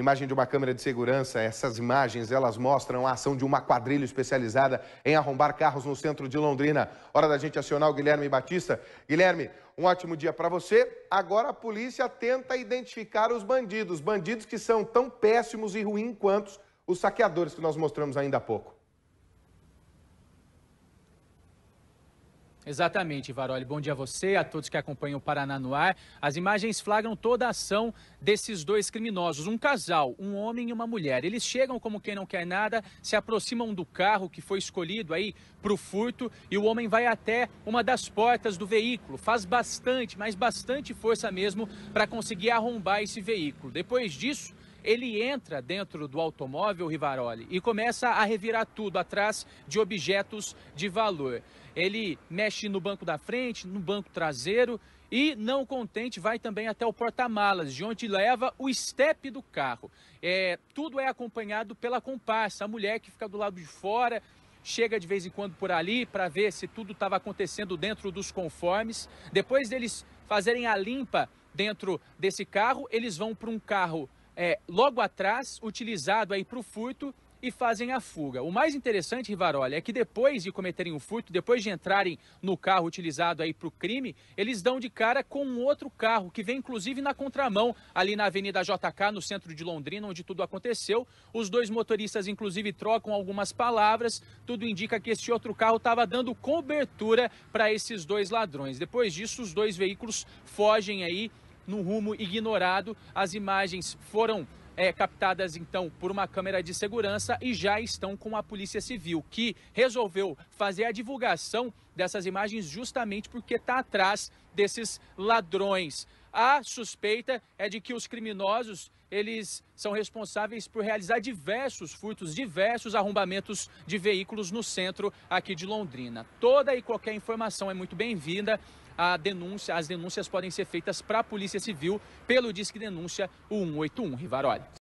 Imagem de uma câmera de segurança, essas imagens, elas mostram a ação de uma quadrilha especializada em arrombar carros no centro de Londrina. Hora da gente acionar o Guilherme Batista. Guilherme, um ótimo dia para você. Agora a polícia tenta identificar os bandidos, bandidos que são tão péssimos e ruins quanto os saqueadores que nós mostramos ainda há pouco. Exatamente, Varoli. Bom dia a você, a todos que acompanham o Paraná no ar. As imagens flagram toda a ação desses dois criminosos, um casal, um homem e uma mulher. Eles chegam como quem não quer nada, se aproximam do carro que foi escolhido aí para o furto e o homem vai até uma das portas do veículo. Faz bastante, mas bastante força mesmo para conseguir arrombar esse veículo. Depois disso, ele entra dentro do automóvel Rivaroli e começa a revirar tudo atrás de objetos de valor. Ele mexe no banco da frente, no banco traseiro e, não contente, vai também até o porta-malas, de onde leva o estepe do carro. É, tudo é acompanhado pela comparsa, a mulher que fica do lado de fora, chega de vez em quando por ali para ver se tudo estava acontecendo dentro dos conformes. Depois deles fazerem a limpa dentro desse carro, eles vão para um carro é, logo atrás, utilizado aí para o furto e fazem a fuga. O mais interessante, Rivarola, é que depois de cometerem o furto, depois de entrarem no carro utilizado aí para o crime, eles dão de cara com um outro carro que vem inclusive na contramão ali na Avenida JK, no centro de Londrina, onde tudo aconteceu. Os dois motoristas inclusive trocam algumas palavras. Tudo indica que esse outro carro estava dando cobertura para esses dois ladrões. Depois disso, os dois veículos fogem aí num rumo ignorado. As imagens foram é, captadas então por uma câmera de segurança e já estão com a Polícia Civil, que resolveu fazer a divulgação dessas imagens justamente porque está atrás desses ladrões. A suspeita é de que os criminosos eles são responsáveis por realizar diversos furtos, diversos arrombamentos de veículos no centro aqui de Londrina. Toda e qualquer informação é muito bem-vinda. A denúncia, as denúncias podem ser feitas para a Polícia Civil pelo Disque Denúncia 181 Rivaroli.